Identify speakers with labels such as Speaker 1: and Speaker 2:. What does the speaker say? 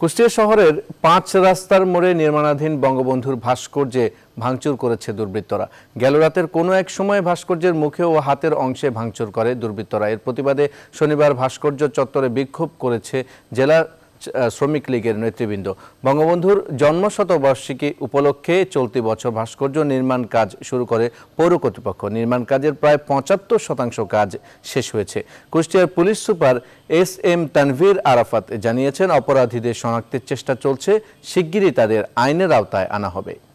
Speaker 1: কুষ্টিয়া শহরের পাঁচ রাস্তার মোড়ে নির্মাণাধীন বঙ্গবন্ধুর ভাস্কর্যে ভাঙচুর করেছে দুর্বৃত্তরা গেল রাতের কোনো এক সময় ভাস্কর্যের মুখে ও হাতের অংশে ভাঙচুর করে দুর্বৃত্তরা এর প্রতিবাদে শনিবার ভাস্কর্য চত্বরে বিক্ষোভ করেছে জেলা শ্রমিক লীগের নেতৃবৃন্দ বঙ্গবন্ধুর জন্মশতবার্ষিকী উপলক্ষে চলতি বছর ভাস্কর্য নির্মাণ কাজ শুরু করে পৌর কর্তৃপক্ষ নির্মাণ কাজের প্রায় পঁচাত্তর শতাংশ কাজ শেষ হয়েছে কুষ্টিয়ার police super S M Tanvir Arafat জানিয়েছেন অপরাধীদের শনাক্তের চেষ্টা চলছে শিগগিরই তাদের আইনের আওতায় আনা হবে